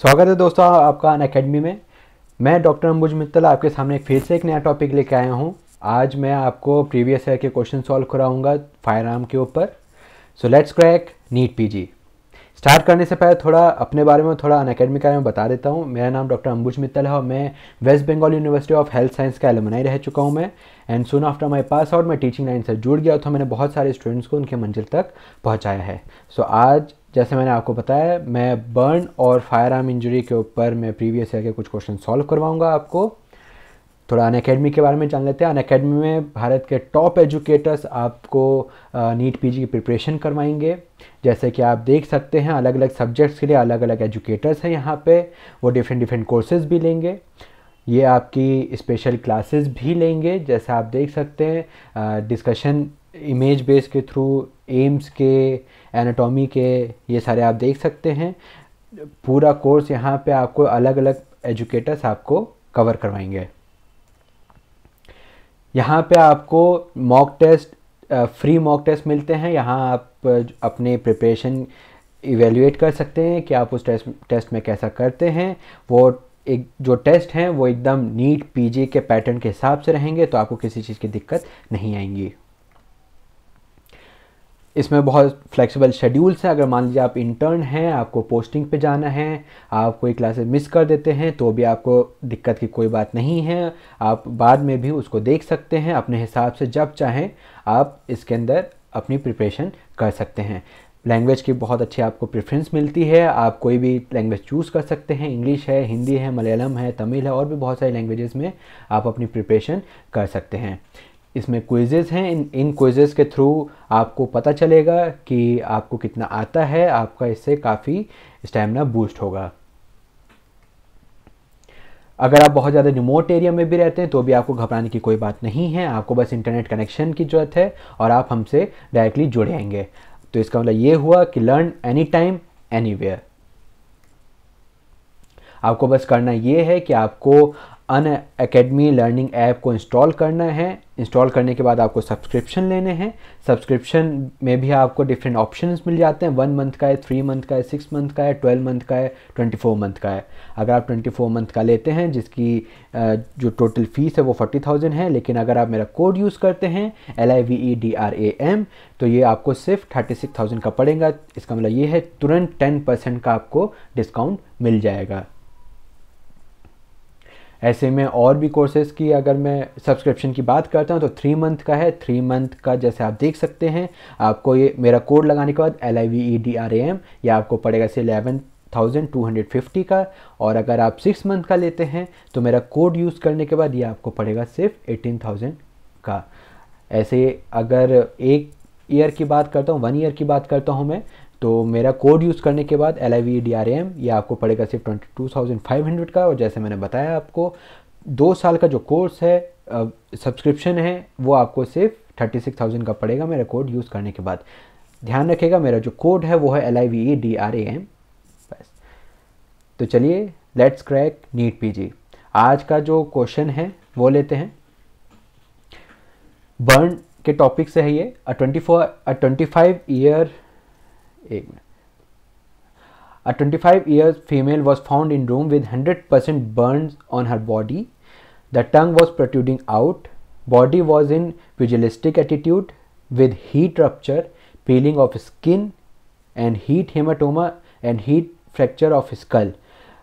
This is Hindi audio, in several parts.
स्वागत है दोस्तों आपका अन अकेडमी में मैं डॉक्टर अंबुज मित्तल आपके सामने फिर से एक नया टॉपिक लेके आया हूँ आज मैं आपको प्रीवियस ईयर के क्वेश्चन सॉल्व कराऊंगा फायर आर्म के ऊपर so let's crack NEET PG start करने से पहले थोड़ा अपने बारे में थोड़ा अन अकेडमी के बारे में बता देता हूँ मेरा नाम डॉक्टर अंबुज मित्तल है और मैं west Bengal university of health science का एलमनाई रह चुका हूँ मैं and soon after my pass out मैं टीचिंग लाइन से जुड़ गया तो मैंने बहुत सारे स्टूडेंट्स को उनके मंजिल तक पहुँचाया है सो so, आज जैसे मैंने आपको बताया मैं बर्न और फायर आर्म इंजरी के ऊपर मैं प्रीवियस ईयर के कुछ क्वेश्चन सॉल्व करवाऊँगा आपको थोड़ा अन अकेडमी के बारे में जान लेते हैं अन अकेडमी में भारत के टॉप एजुकेटर्स आपको नीट पी की प्रिपरेशन करवाएंगे जैसे कि आप देख सकते हैं अलग अलग सब्जेक्ट्स के लिए अलग अलग एजुकेटर्स हैं यहाँ पे वो डिफरेंट डिफरेंट कोर्सेज भी लेंगे ये आपकी स्पेशल क्लासेस भी लेंगे जैसा आप देख सकते हैं डिस्कशन इमेज बेस के थ्रू एम्स के एनाटॉमी के ये सारे आप देख सकते हैं पूरा कोर्स यहाँ पे आपको अलग अलग एजुकेटर्स आपको कवर करवाएंगे यहाँ पे आपको mock test free mock test मिलते हैं यहाँ आप अपने प्रिपरेशन इवेल्यूएट कर सकते हैं कि आप उस टेस्ट टेस्ट में कैसा करते हैं वो एक जो टेस्ट हैं वो एकदम नीट पीजी के पैटर्न के हिसाब से रहेंगे तो आपको किसी चीज़ की दिक्कत नहीं आएंगी इसमें बहुत फ्लेक्सिबल शेड्यूल्स है अगर मान लीजिए आप इंटर्न हैं आपको पोस्टिंग पे जाना है आप कोई क्लासेस मिस कर देते हैं तो भी आपको दिक्कत की कोई बात नहीं है आप बाद में भी उसको देख सकते हैं अपने हिसाब से जब चाहें आप इसके अंदर अपनी प्रिपरेशन कर सकते हैं लैंग्वेज की बहुत अच्छी आपको प्रेफरेंस मिलती है आप कोई भी लैंग्वेज चूज़ कर सकते हैं इंग्लिश है हिंदी है मलयालम है तमिल है और भी बहुत सारी लैंग्वेजेस में आप अपनी प्रिपरेशन कर सकते हैं इसमें क्विजेज़ हैं इन इन क्विजेज़ के थ्रू आपको पता चलेगा कि आपको कितना आता है आपका इससे काफ़ी स्टेमिना बूस्ट होगा अगर आप बहुत ज़्यादा रिमोट एरिया में भी रहते हैं तो भी आपको घबराने की कोई बात नहीं है आपको बस इंटरनेट कनेक्शन की ज़रूरत है और आप हमसे डायरेक्टली आएंगे तो इसका मतलब ये हुआ कि learn any time anywhere आपको बस करना ये है कि आपको अन अकेडमी लर्निंग ऐप को इंस्टॉल करना है इंस्टॉल करने के बाद आपको सब्सक्रिप्शन लेने हैं सब्सक्रिप्शन में भी आपको डिफरेंट ऑप्शन मिल जाते हैं वन मंथ का है थ्री मंथ का है सिक्स मंथ का है ट्वेल्व मंथ का है ट्वेंटी फोर मंथ का है अगर आप ट्वेंटी फोर मंथ का लेते हैं जिसकी जो टोटल फीस है वो फोर्टी थाउजेंड है लेकिन अगर आप मेरा कोड यूज़ करते हैं L I V E D R A M तो ये आपको सिर्फ थर्टी सिक्स थाउजेंड का पड़ेगा इसका मतलब ये है तुरंत टेन परसेंट का आपको डिस्काउंट मिल जाएगा ऐसे में और भी कोर्सेज़ की अगर मैं सब्सक्रिप्शन की बात करता हूँ तो थ्री मंथ का है थ्री मंथ का जैसे आप देख सकते हैं आपको ये मेरा कोड लगाने के बाद L I V E D R A M या आपको पड़ेगा इसे eleven thousand two hundred fifty का और अगर आप सिक्स मंथ का लेते हैं तो मेरा कोड यूज़ करने के बाद ये आपको पड़ेगा सिर्फ एटीन थाउजेंड का ऐसे अगर एक ईयर की बात करता हूँ वन ईयर की बात करता हूँ मैं तो मेरा कोड यूज़ करने के बाद L I V D R M ये आपको पड़ेगा सिर्फ twenty two thousand five hundred का और जैसे मैंने बताया आपको दो साल का जो कोर्स है सब्सक्रिप्शन है वो आपको सिर्फ थर्टी सिक्स थाउजेंड का पड़ेगा मेरा कोड यूज़ करने के बाद ध्यान रखेगा मेरा जो कोड है वो है L I V E D R A M बस तो चलिए let's crack NEET P G आज का जो क्वेश्चन है वो लेते हैं बर्न के टॉपिक से है ये a twenty four a twenty five year A 25 year female was found in room with 100% burns on her body. The tongue was protruding out. Body was in pugilistic attitude with heat rupture, peeling of skin and heat hematoma and heat fracture of skull.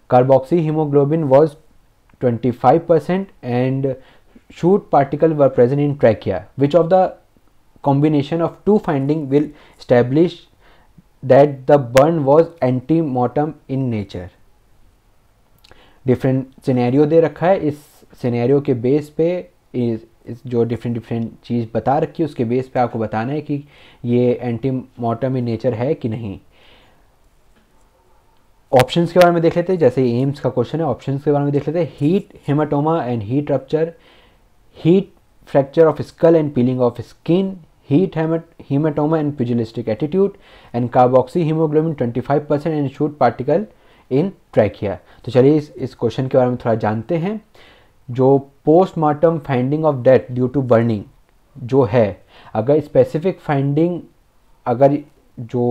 Carboxyhemoglobin was 25% and shoot particles were present in trachea. Which of the combination of two finding will establish that the burn was anti mortem in nature different scenario दे रखा है इस scenario के बेस पे is, इस जो डिफरेंट डिफरेंट चीज़ बता रखी है उसके बेस पे आपको बताना है कि ये एंटी मोटम इन नेचर है कि नहीं ऑप्शंस के बारे में देख लेते हैं जैसे एम्स का क्वेश्चन है ऑप्शंस के बारे में देख लेते हैं heat haematoma and heat rupture heat fracture of skull and peeling of skin heat heat hematoma and pugilistic attitude and twenty five percent and soot particle in trachea तो चलिए इस इस क्वेश्चन के बारे में थोड़ा जानते हैं जो postmortem finding of death due to burning जो है अगर स्पेसिफिक फाइंडिंग अगर जो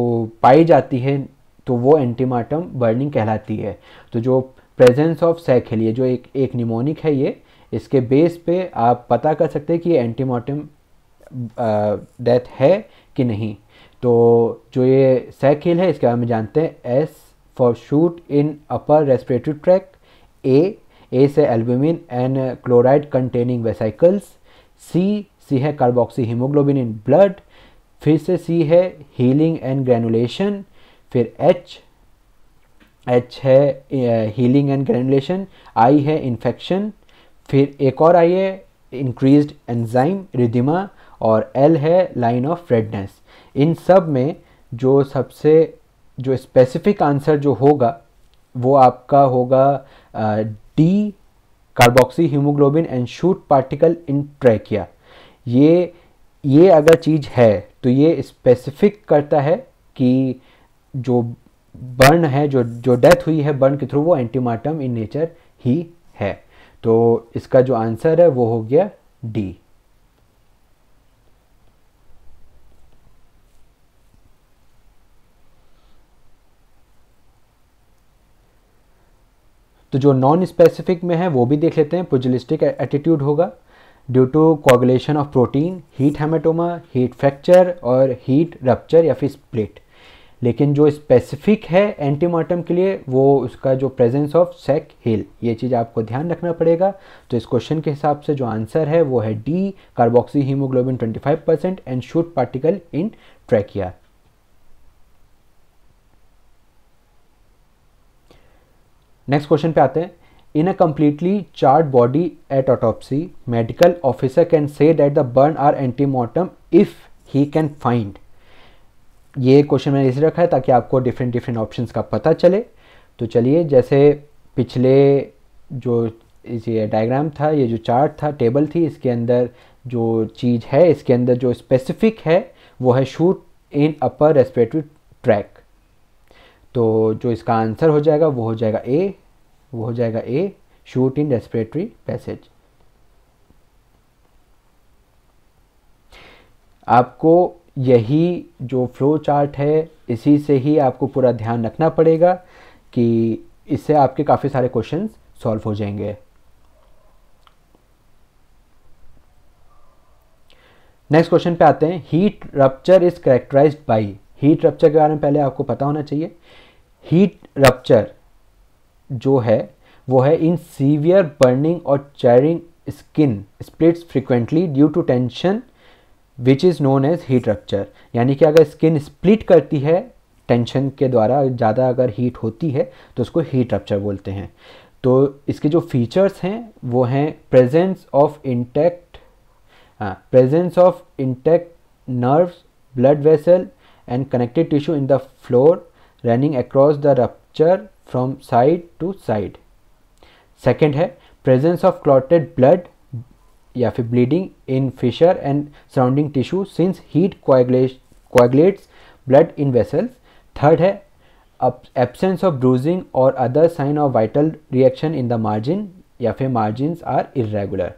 पाई जाती है तो वो एंटीमार्टम बर्निंग कहलाती है तो जो प्रेजेंस ऑफ सैक है लिए जो एक एक निमोनिक है ये इसके बेस पे आप पता कर सकते हैं कि ये एंटीमार्टम डेथ है कि नहीं तो जो ये सैकिल है इसके बारे में जानते हैं S for soot in upper respiratory tract A A से albumin and chloride containing vesicles C C है कार्बोक्सी हीमोग्लोबिन इन ब्लड फिर से सी है हीलिंग एंड ग्रेनुलेशन फिर एच एच है हीलिंग एंड ग्रेनुलेशन आई है इन्फेक्शन फिर एक और आई है इंक्रीज एंजाइम रिदिमा और एल है लाइन ऑफ रेडनेस इन सब में जो सबसे जो स्पेसिफिक आंसर जो होगा वो आपका होगा D carboxyhaemoglobin and soot particle in trachea ये ये अगर चीज़ है तो ये स्पेसिफिक करता है कि जो बर्न है जो जो डेथ हुई है बर्न के थ्रू वो एंटीमार्टम इन नेचर ही है तो इसका जो आंसर है वो हो गया डी तो जो नॉन स्पेसिफिक में है वो भी देख लेते हैं पुजलिस्टिक एटीट्यूड होगा due to coagulation of protein heat haematoma heat fracture और हीट रप्चर या फिर स्प्लिट लेकिन जो स्पेसिफिक है एंटीमार्टम के लिए वो उसका जो प्रेजेंस ऑफ सेक हिल ये चीज़ आपको ध्यान रखना पड़ेगा तो इस क्वेश्चन के हिसाब से जो आंसर है वो है D carboxyhaemoglobin 25 percent and soot particle in trachea next question पे आते हैं in a completely charred body at autopsy medical officer can say that the burn are antemortem if he can find ये क्वेश्चन मैंने इसे रखा है ताकि आपको डिफरेंट डिफरेंट ऑप्शन का पता चले तो चलिए जैसे पिछले जो ये डायग्राम था ये जो चार्ट था टेबल थी इसके अंदर जो चीज़ है इसके अंदर जो स्पेसिफिक है वो है soot in upper respiratory tract तो जो इसका आंसर हो जाएगा वो हो जाएगा ए वो हो जाएगा A soot in respiratory passage आपको यही जो फ्लो चार्ट है इसी से ही आपको पूरा ध्यान रखना पड़ेगा कि इससे आपके काफ़ी सारे क्वेश्चन सॉल्व हो जाएंगे नेक्स्ट क्वेश्चन पे आते हैं heat rupture is characterised by heat rupture के बारे में पहले आपको पता होना चाहिए हीट रप्चर जो है वो है इन सीवियर बर्निंग और charring skin splits frequently due to tension which is known as heat rupture यानी कि अगर स्किन स्प्लिट करती है टेंशन के द्वारा ज़्यादा अगर हीट होती है तो उसको हीट रप्चर बोलते हैं तो इसके जो फीचर्स हैं वो हैं presence of intact presence of intact nerves blood vessel and connected tissue in the floor running across the rupture from side to side second है प्रेजेंस ऑफ क्लॉटेड ब्लड या फिर bleeding in fissure and surrounding tissue since heat coagulates blood in vessels third है एबसेंस ऑफ ब्रूजिंग और other sign of vital reaction in the margin या फिर मार्जिन आर इरेगुलर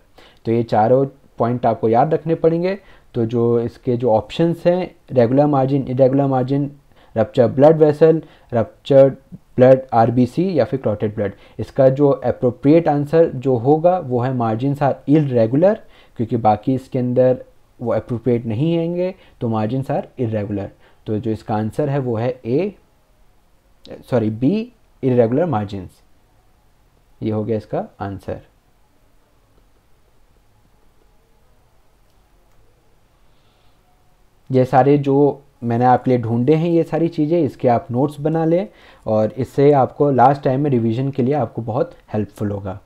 तो ये चारों पॉइंट आपको याद रखने पड़ेंगे तो जो इसके जो ऑप्शंस हैं regular margin irregular margin rupture blood vessel ruptured blood RBC या फिर क्लॉटेड ब्लड इसका जो अप्रोप्रिएट आंसर जो होगा वो है मार्जिन आर इरेगुलर क्योंकि बाकी इसके अंदर वो अप्रोप्रिएट नहीं होंगे तो मार्जिन आर इरेगुलर तो जो इसका आंसर है वो है A sorry B irregular margin ये हो गया इसका आंसर ये सारे जो मैंने आपके लिए ढूंढे हैं ये सारी चीज़ें इसके आप नोट्स बना लें और इससे आपको लास्ट टाइम में रिवीजन के लिए आपको बहुत हेल्पफुल होगा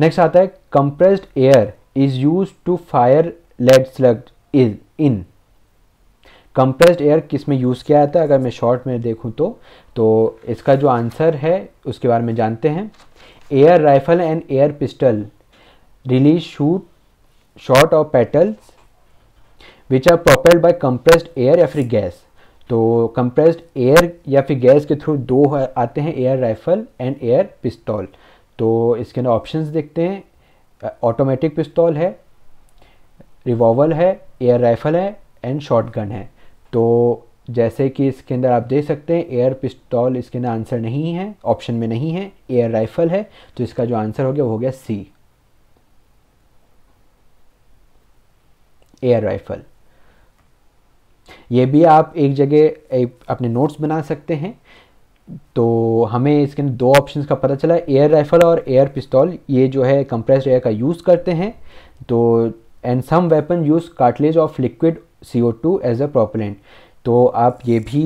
नेक्स्ट आता है compressed air is use to fire lead slug is in compressed air किस में यूज़ किया जाता है अगर मैं शॉर्ट में देखूं तो तो इसका जो आंसर है उसके बारे में जानते हैं air rifle and air pistol release shoot short of pellets which are propelled by compressed air या फिर गैस तो कंप्रेस्ड एयर या फिर गैस के थ्रू दो आते हैं एयर राइफल एंड एयर पिस्तौल तो इसके अंदर ऑप्शन देखते हैं ऑटोमेटिक पिस्तौल है रिवॉल्वर है एयर राइफल है एंड शॉर्ट गन है तो जैसे कि इसके अंदर आप देख सकते हैं एयर पिस्तौल इसके अंदर आंसर नहीं है ऑप्शन में नहीं है एयर राइफल है तो इसका जो आंसर हो गया वो हो गया सी एयर राइफल ये भी आप एक जगह अपने नोट्स बना सकते हैं तो हमें इसके अंदर दो ऑप्शन का पता चला एयर राइफल और एयर पिस्तौल ये जो है कंप्रेस्ड एयर का यूज़ करते हैं तो and some weapon use cartridge of liquid C O two as a propellant तो आप ये भी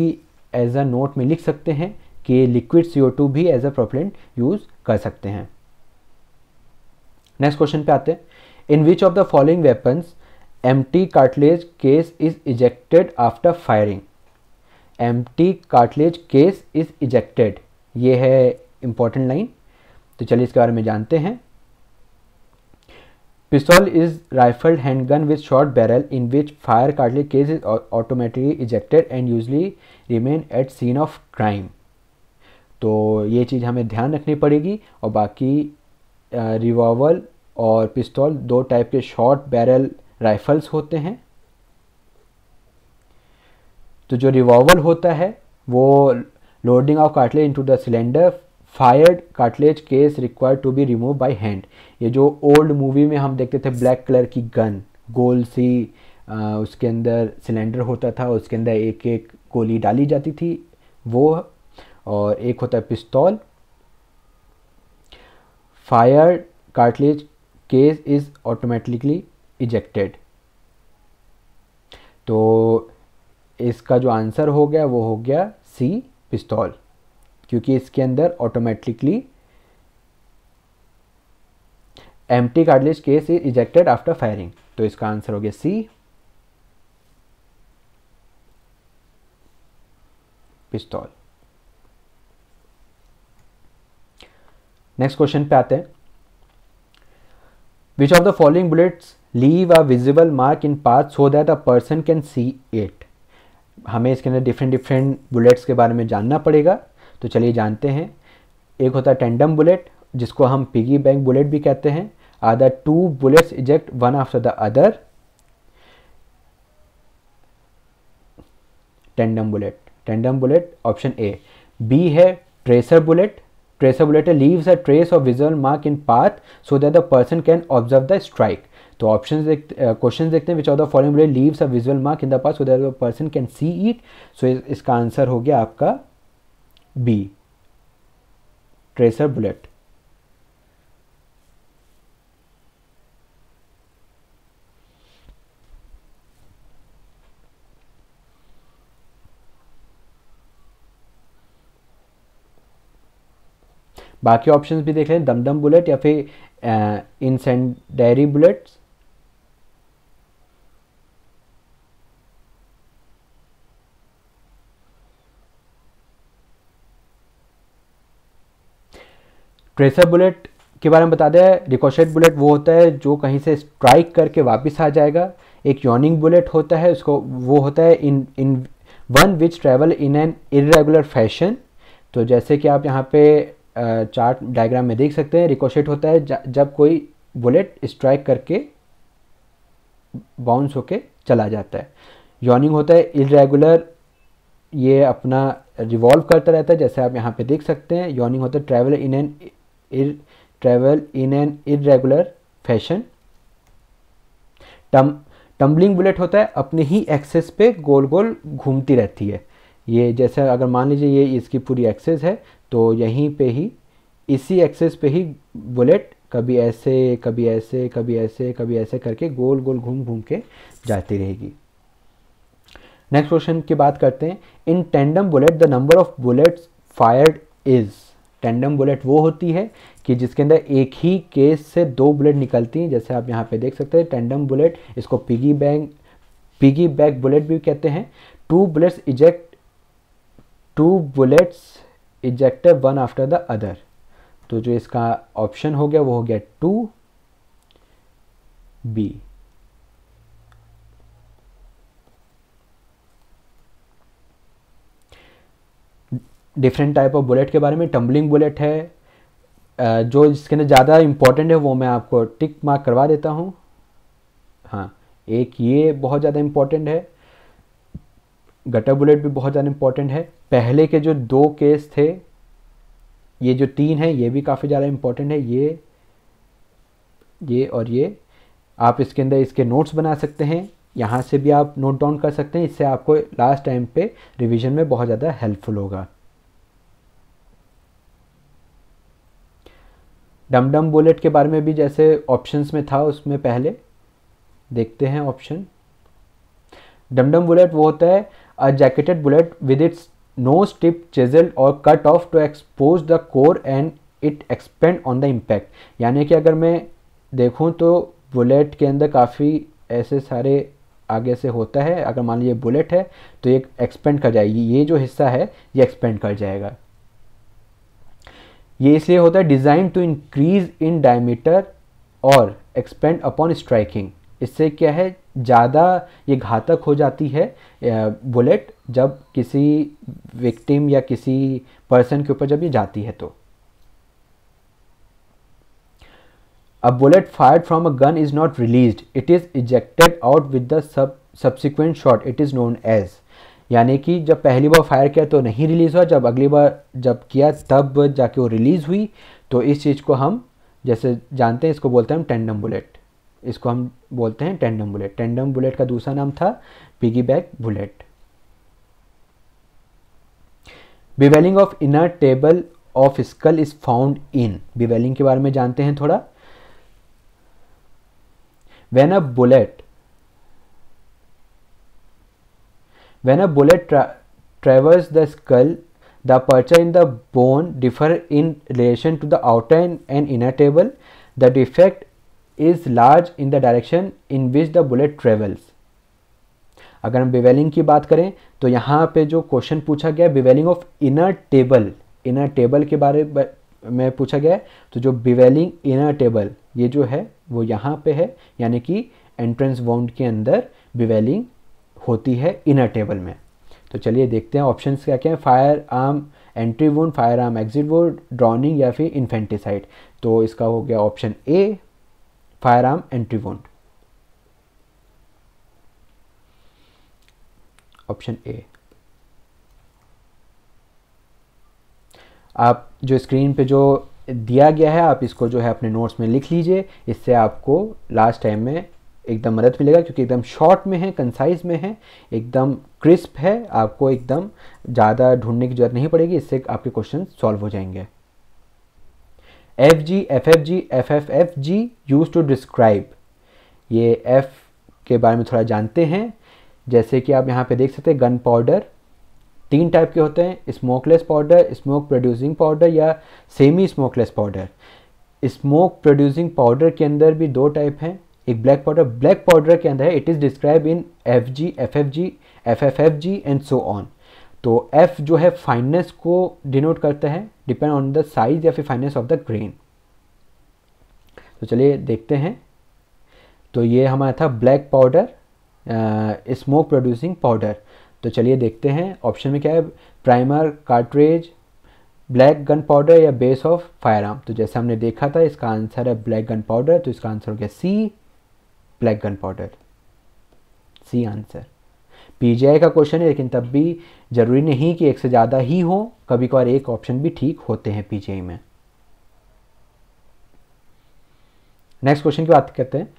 एज अ नोट में लिख सकते हैं कि लिक्विड सी ओ टू भी एज अ प्रोपलेंट यूज़ कर सकते हैं नेक्स्ट क्वेश्चन पे आते हैं in which of the following weapons empty cartridge case is ejected after firing empty cartridge case is ejected ये है इंपॉर्टेंट लाइन तो चलिए इसके बारे में जानते हैं पिस्तौल is rifled handgun with short barrel in which fire cartridge case is automatically ejected and usually remain at scene of crime तो ये चीज़ हमें ध्यान रखनी पड़ेगी और बाकी रिवॉल्वर और पिस्तौल दो टाइप के शॉर्ट बैरल राइफल्स होते हैं तो जो रिवॉल्वर होता है वो loading of cartridge into the cylinder fired cartridge case require to be remove by hand ये जो ओल्ड मूवी में हम देखते थे ब्लैक कलर की गन गोल सी आ, उसके अंदर सिलेंडर होता था उसके अंदर एक एक गोली डाली जाती थी वो और एक होता है पिस्तौल fire cartridge case is automatically ejected तो इसका जो आंसर हो गया वो हो गया सी पिस्तौल क्योंकि इसके अंदर automatically empty cartridge case is ejected after firing तो इसका आंसर हो गया सी पिस्तौल नेक्स्ट क्वेश्चन पे आते हैं which of the following bullets leave a visible mark in path so that a person can see it हमें इसके अंदर डिफरेंट डिफरेंट बुलेट्स के बारे में जानना पड़ेगा तो चलिए जानते हैं एक होता है टेंडम बुलेट जिसको हम पिगी बैंक बुलेट भी कहते हैं are the two bullets eject one after the other tandem bullet tandem bullet option A B है tracer bullet tracer bullet leaves a trace of visual mark in path so that the person can observe the strike तो ऑप्शन देखते क्वेश्चन देखते हैं which of the following bread leaves a visual mark in the pass person can see it so इसका आंसर हो गया आपका बी ट्रेसर बुलेट बाकी ऑप्शंस भी देख लें दमदम बुलेट या फिर इंसेंडायरी बुलेट्स प्रेशर बुलेट के बारे में बता दें रिकॉशेट बुलेट वो होता है जो कहीं से स्ट्राइक करके वापस आ जाएगा एक यॉनिंग बुलेट होता है उसको वो होता है in in one which travel in an irregular fashion तो जैसे कि आप यहाँ पे चार्ट डायग्राम में देख सकते हैं रिकॉशेट होता है जब कोई बुलेट स्ट्राइक करके बाउंस होके चला जाता है यॉनिंग होता है इरेगुलर ये अपना रिवॉल्व करता रहता है जैसे आप यहाँ पे देख सकते हैं यॉनिंग होता है travel in an travel in an irregular fashion tum tumbling bullet होता है अपने ही एक्सेस पे गोल गोल घूमती रहती है ये जैसे अगर मान लीजिए ये इसकी पूरी एक्सेस है तो यहीं पे ही इसी एक्सेस पे ही बुलेट कभी ऐसे कभी ऐसे कभी ऐसे कभी ऐसे करके गोल गोल घूम घूम के जाती रहेगी नेक्स्ट क्वेश्चन की बात करते हैं in tandem bullet the number of bullets fired is tandem bullet वो होती है कि जिसके अंदर एक ही केस से दो बुलेट निकलती हैं जैसे आप यहाँ पे देख सकते हैं टेंडम बुलेट इसको piggy bag piggy bag bullet भी कहते हैं two bullets eject two bullets ejected one after the other तो जो इसका ऑप्शन हो गया वो हो गया to be different type of bullet के बारे में टम्बलिंग बुलेट है जो इसके अंदर ज़्यादा इम्पॉर्टेंट है वो मैं आपको टिक मार्क करवा देता हूँ हाँ एक ये बहुत ज़्यादा इम्पॉर्टेंट है गटर बुलेट भी बहुत ज़्यादा इम्पॉर्टेंट है पहले के जो दो केस थे ये जो तीन है ये भी काफ़ी ज़्यादा इम्पॉर्टेंट है ये ये और ये आप इसके अंदर इसके नोट्स बना सकते हैं यहाँ से भी आप नोट डाउन कर सकते हैं इससे आपको लास्ट टाइम पे रिवीजन में बहुत ज़्यादा हेल्पफुल होगा डम डम बुलेट के बारे में भी जैसे ऑप्शंस में था उसमें पहले देखते हैं ऑप्शन डम डम बुलेट वो होता है a jacketed bullet with its nose tip chiselled और cut off to expose the core and it expand on the impact यानी कि अगर मैं देखूँ तो बुलेट के अंदर काफ़ी ऐसे सारे आगे से होता है अगर मान लीजिए बुलेट है तो ये एक्सपेंड कर जाएगी ये जो हिस्सा है ये एक्सपेंड कर जाएगा ये इसलिए होता है design to increase in diameter और एक्सपेंड अपॉन स्ट्राइकिंग इससे क्या है ज़्यादा ये घातक हो जाती है बुलेट जब किसी विक्टिम या किसी पर्सन के ऊपर जब ये जाती है तो a bullet fire from a gun is not release it is ejected out with the sub subsequent shot it is known as यानी कि जब पहली बार फायर किया तो नहीं रिलीज़ हुआ जब अगली बार जब किया तब जाके वो रिलीज़ हुई तो इस चीज़ को हम जैसे जानते हैं इसको बोलते हैं हम टेंडम बुलेट इसको हम बोलते हैं टेंडम बुलेट टेंडम बुलेट का दूसरा नाम था piggy bag bullet bevelling of inner table of skull is found in bevelling के बारे में जानते हैं थोड़ा when a bullet When a bullet tra traverses the skull, the aperture in the bone differ in relation to the outer and and inner table. The defect is large in the direction in which the bullet travels. अगर हम बिवेलिंग की बात करें तो यहाँ पे जो क्वेश्चन पूछा गया bevelling of inner table inner table के बारे में पूछा गया तो जो बिवेलिंग इनर टेबल ये जो है वो यहाँ पे है यानी कि एंट्रेंस वाउंड के अंदर बिवेलिंग होती है इनर टेबल में तो चलिए देखते हैं ऑप्शन क्या क्या है firearm entry wound firearm exit wound drowning या फिर इन्फेंटिसाइड तो इसका हो गया option A firearm entry wound option A आप जो स्क्रीन पे जो दिया गया है आप इसको जो है अपने नोट्स में लिख लीजिए इससे आपको लास्ट टाइम में एकदम मदद मिलेगा क्योंकि एकदम शॉर्ट में है कंसाइज में है एकदम क्रिस्प है आपको एकदम ज़्यादा ढूंढने की जरूरत नहीं पड़ेगी इससे आपके क्वेश्चन सॉल्व हो जाएंगे F G F F G F F F G use to describe ये एफ के बारे में थोड़ा जानते हैं जैसे कि आप यहाँ पे देख सकते हैं गन पाउडर तीन टाइप के होते हैं smokeless powder smoke producing powder या semi smokeless powder smoke producing powder के अंदर भी दो टाइप हैं एक ब्लैक पाउडर ब्लैक पाउडर के अंदर है it is describe in F G F F G F F F G and so on तो एफ जो है फाइननेस को डिनोट करता है डिपेंड ऑन द साइज या फिर फाइननेस ऑफ द ग्रेन तो चलिए देखते हैं तो ये हमारा था black powder smoke producing powder तो चलिए देखते हैं ऑप्शन में क्या है primer cartridge black gun gunpowder या बेस ऑफ फायर आर्म तो जैसे हमने देखा था इसका आंसर है ब्लैक गन पाउडर तो इसका आंसर हो गया C black gun gunpowder C answer PGI का क्वेश्चन है लेकिन तब भी ज़रूरी नहीं कि एक से ज़्यादा ही हो कभी कभार एक ऑप्शन भी ठीक होते हैं पीजीआई में नेक्स्ट क्वेश्चन की बात करते हैं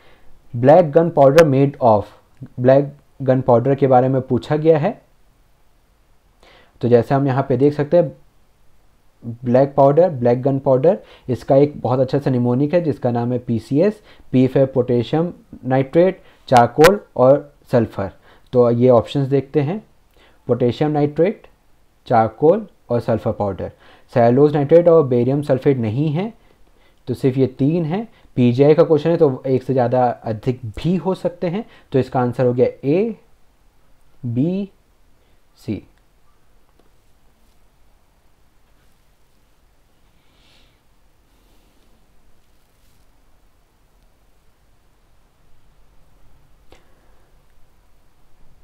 black gun gunpowder made of black gun gunpowder के बारे में पूछा गया है तो जैसे हम यहां पे देख सकते हैं black powder black gun gunpowder इसका एक बहुत अच्छा सा निमोनिक है जिसका नाम है P C S P F है पोटेशियम नाइट्रेट चारकोल और सल्फ़र तो ये ऑप्शंस देखते हैं पोटेशियम नाइट्रेट चारकोल और सल्फ़र पाउडर सैलोज नाइट्रेट और बेरियम सल्फेट नहीं है तो सिर्फ ये तीन हैं पीजीआई का क्वेश्चन है तो एक से ज़्यादा अधिक भी हो सकते हैं तो इसका आंसर हो गया A B C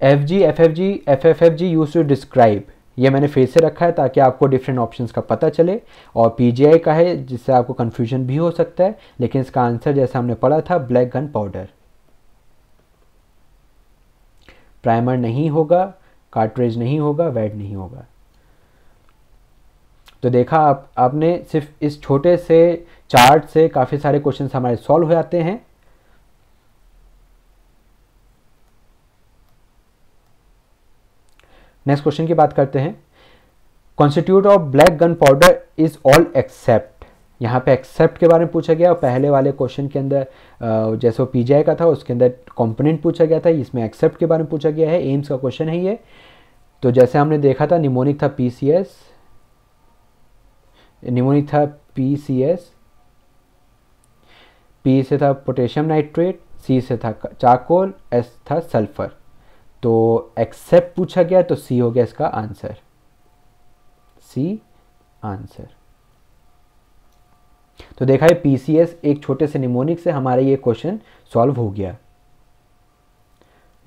F G F F G F F F G use to describe ये मैंने फिर से रखा है ताकि आपको डिफरेंट ऑप्शंस का पता चले और पीजीआई का है जिससे आपको कन्फ्यूजन भी हो सकता है लेकिन इसका आंसर जैसा हमने पढ़ा था ब्लैक गन पाउडर प्राइमर नहीं होगा कार्ट्रेज नहीं होगा वेट नहीं होगा तो देखा आप आपने सिर्फ इस छोटे से चार्ट से काफ़ी सारे क्वेश्चन हमारे सॉल्व हो जाते हैं नेक्स्ट क्वेश्चन की बात करते हैं constitute of black gun powder is all except यहाँ पे एक्सेप्ट के बारे में पूछा गया और पहले वाले क्वेश्चन के अंदर जैसे वो पीजीआई का था उसके अंदर कंपोनेंट पूछा गया था इसमें एक्सेप्ट के बारे में पूछा गया है एम्स का क्वेश्चन है ये तो जैसे हमने देखा था निमोनिक था पी सी एस निमोनिक था पी सी एस पी से था पोटेशियम नाइट्रेट सी से था चाकोल एस था सल्फर तो एक्सेप्ट पूछा गया तो सी हो गया इसका आंसर सी आंसर तो देखा है पीसीएस एक छोटे से निमोनिक से हमारा ये क्वेश्चन सॉल्व हो गया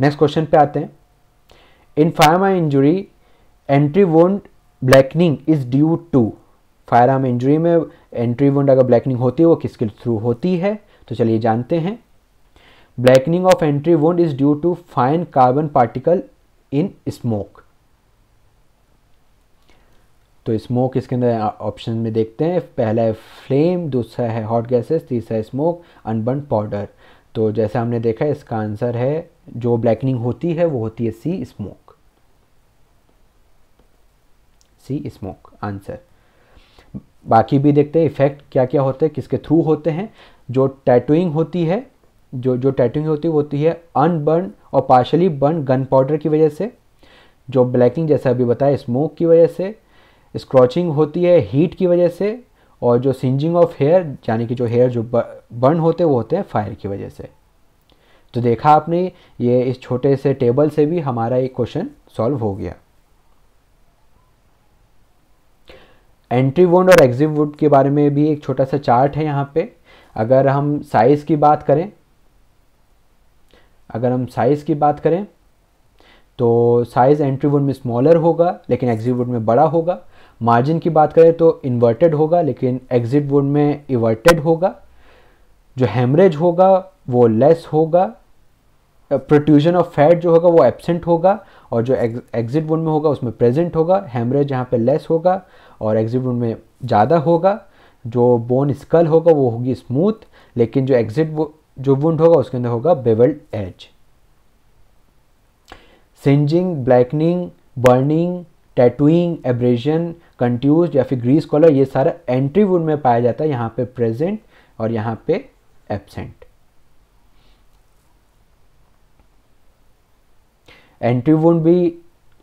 नेक्स्ट क्वेश्चन पे आते हैं in firearm injury entry wound blackening is due to firearm injury में एंट्री वोंड अगर ब्लैकनिंग होती है वो किसके थ्रू होती है तो चलिए जानते हैं blackening of entry wound is due to fine carbon particle in smoke तो स्मोक इसके अंदर ऑप्शन में देखते हैं पहला है फ्लेम दूसरा है हॉट गैसेस तीसरा स्मोक अनबर्न पाउडर तो जैसा हमने देखा इसका आंसर है जो ब्लैकनिंग होती है वो होती है C smoke C smoke answer बाकी भी देखते हैं इफेक्ट क्या क्या होते हैं किसके थ्रू होते हैं जो टैटूइंग होती है जो जो टैटूइंग होती है होती है अनबर्न और पार्शली बर्न गन पाउडर की वजह से जो ब्लैकिंग जैसा अभी बताया स्मोक की वजह से स्क्रॉचिंग होती है हीट की वजह से और जो सिंजिंग ऑफ हेयर यानी कि जो हेयर जो बर्न होते हैं वो होते हैं फायर की वजह से तो देखा आपने ये इस छोटे से टेबल से भी हमारा एक क्वेश्चन सॉल्व हो गया एंट्री वोड और एग्जिट वुड के बारे में भी एक छोटा सा चार्ट है यहाँ पे अगर हम साइज़ की बात करें अगर हम साइज़ की बात करें तो साइज़ एंट्री वुड में स्मॉलर होगा लेकिन एग्जिट वुड में बड़ा होगा मार्जिन की बात करें तो इन्वर्टेड होगा लेकिन एग्जिट वुड में इवर्टेड होगा जो हेमरेज होगा वो लेस होगा प्रोट्यूजन ऑफ फैट जो होगा वो एबसेंट होगा और जो एग्जिट वुड में होगा उसमें प्रेजेंट होगा हेमरेज यहाँ पे लेस होगा और एग्जिट वुड में ज़्यादा होगा जो बोन स्कल होगा वो होगी स्मूथ लेकिन जो एग्जिट जो वुंड होगा उसके अंदर होगा bevelled edge singeing blackening burning tattooing abrasion contuse या फिर ग्रीस कॉलर ये सारा एंट्री वुंड में पाया जाता है यहाँ पे प्रेजेंट और यहाँ पे एबसेंट एंट्री वुंड भी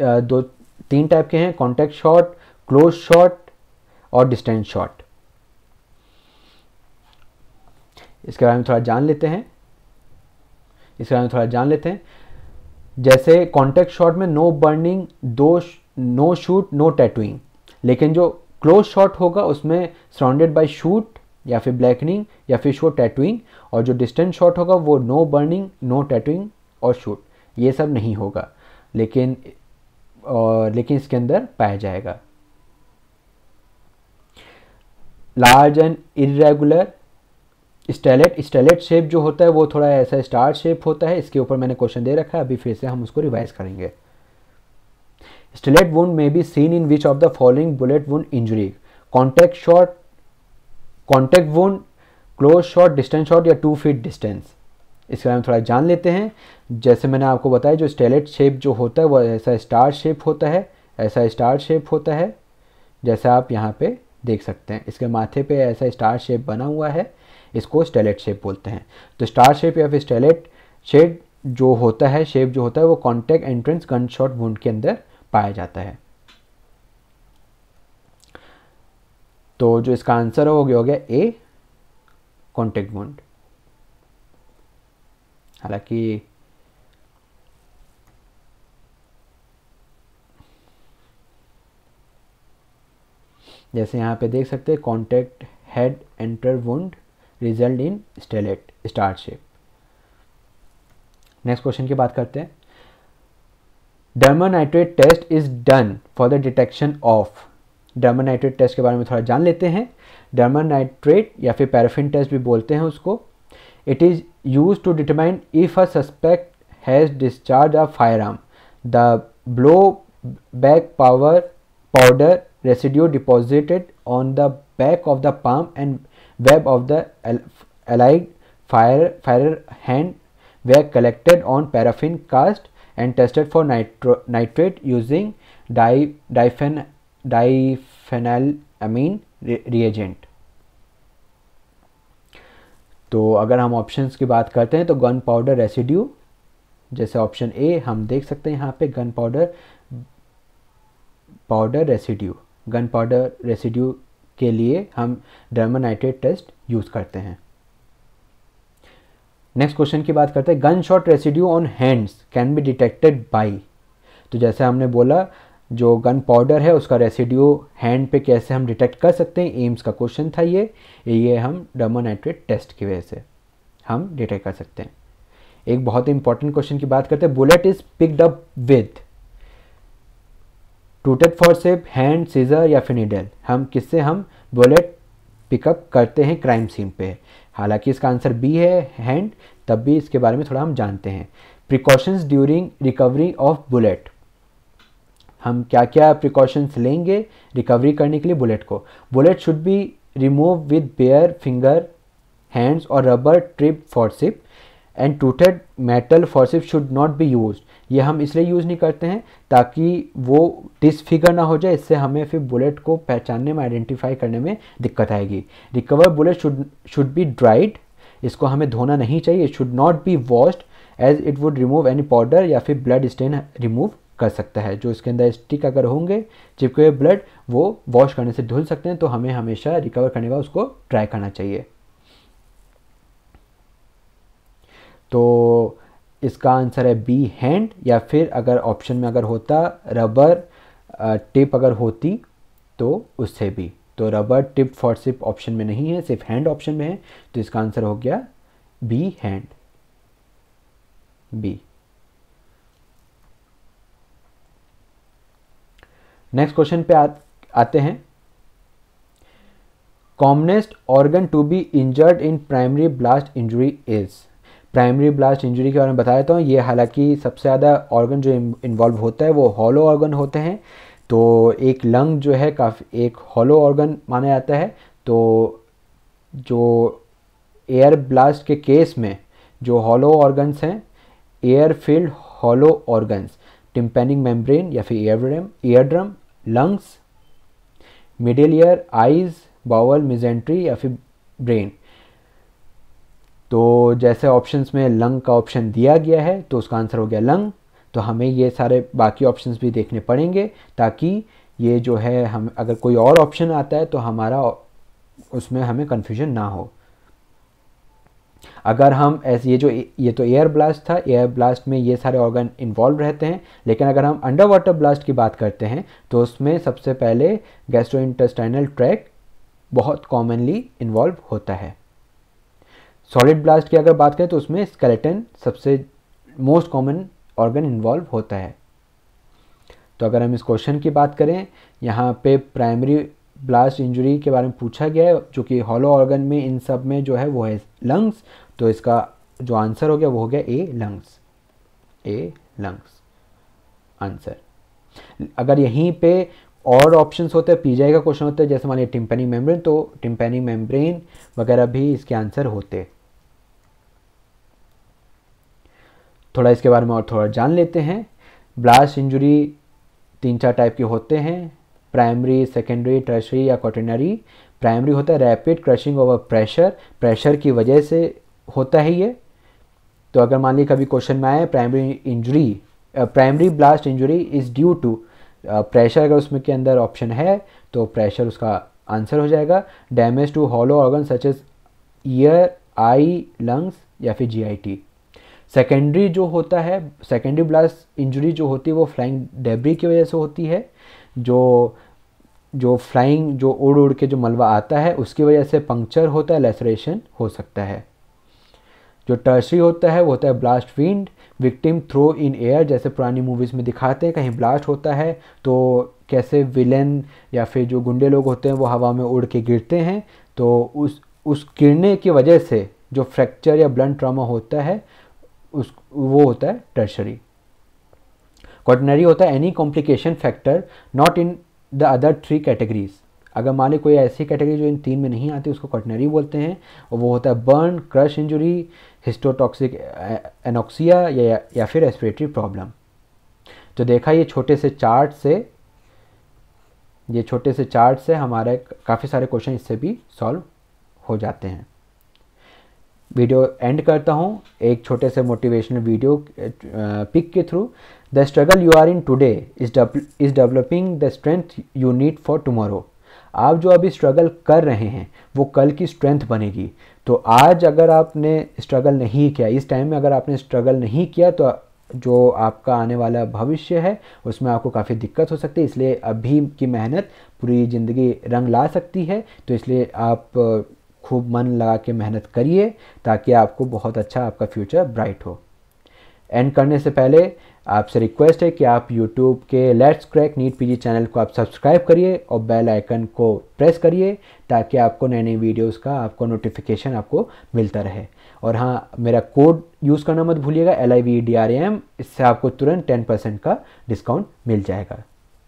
दो तीन टाइप के हैं कॉन्टेक्ट शॉट क्लोज शॉट और डिस्टेंस शॉट इसके बारे में थोड़ा जान लेते हैं इसके बारे में थोड़ा जान लेते हैं जैसे कॉन्टेक्ट शॉट में नो बर्निंग दो नो शूट नो टैटूइंग लेकिन जो क्लोज शॉट होगा उसमें सराउंडेड बाय शूट या फिर ब्लैकनिंग या फिर शो टैटूइंग और जो डिस्टेंस शॉट होगा वो नो बर्निंग नो टैटूइंग और शूट ये सब नहीं होगा लेकिन और लेकिन इसके अंदर पाया जाएगा large and irregular stellate stellate shape जो होता है वो थोड़ा ऐसा स्टार शेप होता है इसके ऊपर मैंने क्वेश्चन दे रखा है अभी फिर से हम उसको रिवाइज करेंगे stellate wound may be seen in which of the following bullet wound injury contact shot contact wound close shot distance shot या टू फीट डिस्टेंस इसके बारे में थोड़ा जान लेते हैं जैसे मैंने आपको बताया जो स्टेलेट शेप जो होता है वो ऐसा स्टार शेप होता है ऐसा स्टार शेप होता है जैसा आप यहाँ पे देख सकते हैं इसके माथे पे ऐसा स्टार शेप बना हुआ है इसको स्टेलेट शेप बोलते हैं तो स्टार शेप या फिर स्टेलेट शेड जो होता है शेप जो होता है वो contact entrance gun shot wound के अंदर पाया जाता है तो जो इसका आंसर है गया हो गया ए कॉन्टेक्ट वुंड हालांकि जैसे यहाँ पे देख सकते हैं contact head enter wound result in stellate star next question की बात करते हैं dermal nitrate test is done for the detection of dermal nitrate test के बारे में थोड़ा जान लेते हैं डर्मोनाइट्रेट या फिर पैराफिन टेस्ट भी बोलते हैं उसको it is use to determine if a suspect has discharge a firearm the blow back power powder residue deposited on the back of the palm and web of the allied fire fire hand were collected on paraffin cast and tested for nitro, nitrate using di, diphen, diphenylamine re, reagent. तो अगर हम ऑप्शंस की बात करते हैं तो गन पाउडर रेसिड्यू जैसे ऑप्शन ए हम देख सकते हैं यहाँ पे gun powder powder residue gun powder residue के लिए हम डायमोनाइटेड टेस्ट यूज़ करते हैं नेक्स्ट क्वेश्चन की बात करते हैं gun shot residue on hands can be detected by तो जैसे हमने बोला जो गन पाउडर है उसका रेसिड्यू हैंड पे कैसे हम डिटेक्ट कर सकते हैं एम्स का क्वेश्चन था ये ये हम डर्मोनाइट्रेट टेस्ट की वजह से हम डिटेक्ट कर सकते हैं एक बहुत ही इंपॉर्टेंट क्वेश्चन की बात करते हैं bullet is picked up with toothed forceps hand scissor या फिर निडल हम किससे हम बुलेट पिकअप करते हैं क्राइम सीन पे हालांकि इसका आंसर बी है हैंड तब भी इसके बारे में थोड़ा हम जानते हैं precautions during recovery of bullet हम क्या क्या प्रिकॉशंस लेंगे रिकवरी करने के लिए बुलेट को bullet should be remove with bare finger hands और rubber tip forceps and toothed metal forceps should not be use ये हम इसलिए यूज़ नहीं करते हैं ताकि वो डिसफिगर ना हो जाए इससे हमें फिर बुलेट को पहचानने में आइडेंटिफाई करने में दिक्कत आएगी recover bullet should should be dried इसको हमें धोना नहीं चाहिए it should not be washed as it would remove any powder या फिर ब्लड स्टेन रिमूव कर सकता है जो इसके अंदर स्टिक अगर होंगे चिपके हुए ब्लड वो वॉश करने से धुल सकते हैं तो हमें हमेशा रिकवर करने का उसको ट्राई करना चाहिए तो इसका आंसर है बी हैंड या फिर अगर ऑप्शन में अगर होता रबर टिप अगर होती तो उससे भी तो rubber tip forceps option में नहीं है सिर्फ हैंड ऑप्शन में है तो इसका आंसर हो गया B hand B next question पे आ, आते हैं commonest organ to be injured in primary blast injury is primary blast injury के बारे में बता देता हूँ तो ये हालांकि सबसे ज़्यादा ऑर्गन जो इन्वॉल्व होता है वो हॉलो ऑर्गन होते हैं तो एक लंग जो है काफ़ी एक हॉलो ऑर्गन माना जाता है तो जो एयर ब्लास्ट के केस में जो हॉलो ऑर्गन्स हैं air filled hollow organs tympanic membrane या फिर eardrum eardrum lungs middle ear eyes bowel mesentery या फिर ब्रेन तो जैसे ऑप्शंस में लंग का ऑप्शन दिया गया है तो उसका आंसर हो गया लंग तो हमें ये सारे बाकी ऑप्शंस भी देखने पड़ेंगे ताकि ये जो है हम अगर कोई और ऑप्शन आता है तो हमारा उसमें हमें कन्फ्यूजन ना हो अगर हम ऐसे ये जो ये तो एयर ब्लास्ट था एयर ब्लास्ट में ये सारे ऑर्गन इन्वॉल्व रहते हैं लेकिन अगर हम अंडर वाटर ब्लास्ट की बात करते हैं तो उसमें सबसे पहले गैस्ट्रो इंटेस्टाइनल ट्रैक बहुत कॉमनली इन्वॉल्व होता है सॉलिड ब्लास्ट की अगर बात करें तो उसमें स्केलेटन सबसे मोस्ट कॉमन ऑर्गन इन्वॉल्व होता है तो अगर हम इस क्वेश्चन की बात करें यहाँ पे प्राइमरी ब्लास्ट इंजरी के बारे में पूछा गया है जो कि हॉलो ऑर्गन में इन सब में जो है वो है लंग्स तो इसका जो आंसर हो गया वो हो गया A lungs A lungs answer अगर यहीं पे और ऑप्शंस होते हैं पीजीआई का क्वेश्चन होता है जैसे मान लिया टिम्पेनी मेम्ब्रेन तो टिम्पेनी मेम्ब्रेन वगैरह भी इसके आंसर होते हैं थोड़ा इसके बारे में और थोड़ा जान लेते हैं ब्लास्ट इंजरी तीन चार टाइप के होते हैं प्राइमरी सेकेंडरी ट्रेशरी या कॉटनरी प्राइमरी होता है rapid crushing over pressure pressure की वजह से होता है ये तो अगर मान लीजिए कभी क्वेश्चन में आए primary injury primary blast injury is due to pressure अगर उसमें के अंदर ऑप्शन है तो प्रेशर उसका आंसर हो जाएगा damage to hollow organ such as ear eye lungs या फिर जी सेकेंडरी जो होता है सेकेंडरी ब्लास्ट इंजरी जो होती है वो फ्लाइंग डेबरी की वजह से होती है जो जो फ्लाइंग जो उड़ उड़ के जो मलबा आता है उसकी वजह से पंक्चर होता है लेसरेशन हो सकता है जो टर्सरी होता है वो होता है blast wind victim throw in air जैसे पुरानी मूवीज़ में दिखाते हैं कहीं ब्लास्ट होता है तो कैसे विलेन या फिर जो गुंडे लोग होते हैं वो हवा में उड़ के गिरते हैं तो उस उस गिरने की वजह से जो फ्रैक्चर या ब्लड ट्रामा होता है उस वो होता है टर्शरी क्वाटनरी होता है any complication factor not in the other three categories अगर मान ली कोई ऐसी कैटेगरी जो इन तीन में नहीं आती उसको क्वाटनरी बोलते हैं और वो होता है burn crush injury histotoxic anoxia या, या फिर एस्पिरेटरी प्रॉब्लम तो देखा ये छोटे से चार्ट से ये छोटे से चार्ट से हमारे काफ़ी सारे क्वेश्चन इससे भी सॉल्व हो जाते हैं वीडियो एंड करता हूँ एक छोटे से मोटिवेशनल वीडियो पिक के through the struggle you are in today is is developing the strength you need for tomorrow आप जो अभी स्ट्रगल कर रहे हैं वो कल की स्ट्रेंथ बनेगी तो आज अगर आपने स्ट्रगल नहीं किया इस टाइम में अगर आपने स्ट्रगल नहीं किया तो जो आपका आने वाला भविष्य है उसमें आपको काफ़ी दिक्कत हो सकती है इसलिए अभी की मेहनत पूरी ज़िंदगी रंग ला सकती है तो इसलिए आप खूब मन लगा के मेहनत करिए ताकि आपको बहुत अच्छा आपका फ्यूचर ब्राइट हो एंड करने से पहले आपसे रिक्वेस्ट है कि आप यूट्यूब के let's crack NEET PG channel को आप सब्सक्राइब करिए और बेल आइकन को प्रेस करिए ताकि आपको नए नए वीडियोस का आपको नोटिफिकेशन आपको मिलता रहे और हाँ मेरा कोड यूज़ करना मत भूलिएगा L I V D R M इससे आपको तुरंत टेन परसेंट का डिस्काउंट मिल जाएगा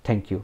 थैंक यू